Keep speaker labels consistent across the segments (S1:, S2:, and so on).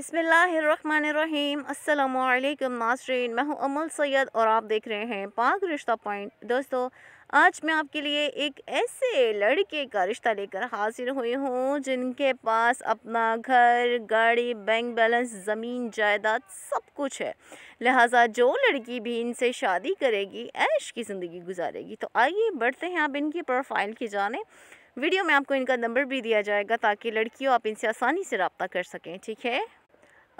S1: बसमीम अल्लाम नासरीन मैं हूं अमल सैयद और आप देख रहे हैं पाक रिश्ता पॉइंट दोस्तों आज मैं आपके लिए एक ऐसे लड़के का रिश्ता लेकर हाजिर हुई हूं जिनके पास अपना घर गाड़ी बैंक बैलेंस ज़मीन जायदाद सब कुछ है लिहाजा जो लड़की भी इनसे शादी करेगी ऐश की ज़िंदगी गुजारेगी तो आइए बढ़ते हैं आप इनकी प्रोफाइल की जाने वीडियो में आपको इनका नंबर भी दिया जाएगा ताकि लड़कियों आप इनसे आसानी से रबता कर सकें ठीक है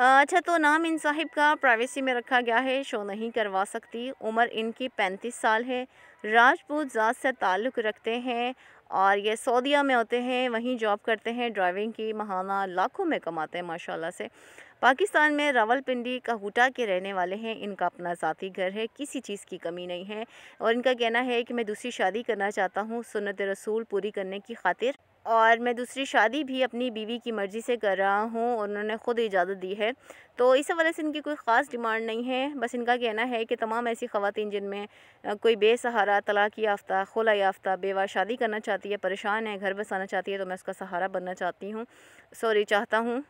S1: अच्छा तो नाम इन साहिब का प्राइवेसी में रखा गया है शो नहीं करवा सकती उम्र इनकी पैंतीस साल है राजपूत ज़ात से ताल्लुक़ रखते हैं और ये सऊदिया में होते हैं वहीं जॉब करते हैं ड्राइविंग की महाना लाखों में कमाते हैं माशाल्लाह से पाकिस्तान में रावलपिंडी कहूटा के रहने वाले हैं इनका अपना ज़ाती घर है किसी चीज़ की कमी नहीं है और इनका कहना है कि मैं दूसरी शादी करना चाहता हूँ सुनत रसूल पूरी करने की खातिर और मैं दूसरी शादी भी अपनी बीवी की मर्ज़ी से कर रहा हूँ और उन्होंने ख़ुद इजाज़त दी है तो इस हवाले से इनकी कोई ख़ास डिमांड नहीं है बस इनका कहना है कि तमाम ऐसी ख़वान जिनमें कोई बेसहारा तलाक याफ्ता खुला याफ्ता बेवा शादी करना चाहती है परेशान है घर बसाना चाहती है तो मैं उसका सहारा बनना चाहती हूँ सॉरी चाहता हूँ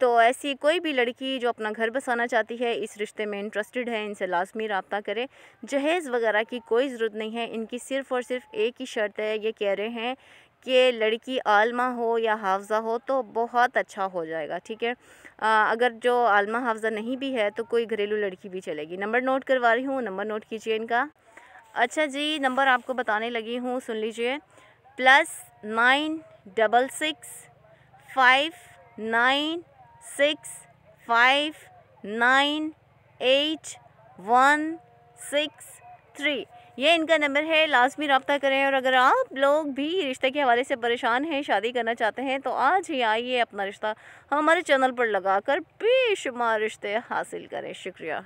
S1: तो ऐसी कोई भी लड़की जो अपना घर बसाना चाहती है इस रिश्ते में इंटरेस्टेड है इनसे लाजमी रबता करे जहेज़ वगैरह की कोई ज़रूरत नहीं है इनकी सिर्फ़ और सिर्फ एक ही शर्त है ये कह रहे हैं कि लड़की आलमा हो या हाफज़ा हो तो बहुत अच्छा हो जाएगा ठीक है अगर जो आलमा हाफज़ा नहीं भी है तो कोई घरेलू लड़की भी चलेगी नंबर नोट करवा रही हूँ नंबर नोट कीजिए इनका अच्छा जी नंबर आपको बताने लगी हूँ सुन लीजिए plus nine double six five nine six five nine eight one six three ये इनका नंबर है लाजमी रबता करें और अगर आप लोग भी रिश्ते के हवाले से परेशान हैं शादी करना चाहते हैं तो आज ही आइए अपना रिश्ता हमारे चैनल पर लगा कर बेशुमार रिश्ते हासिल करें शुक्रिया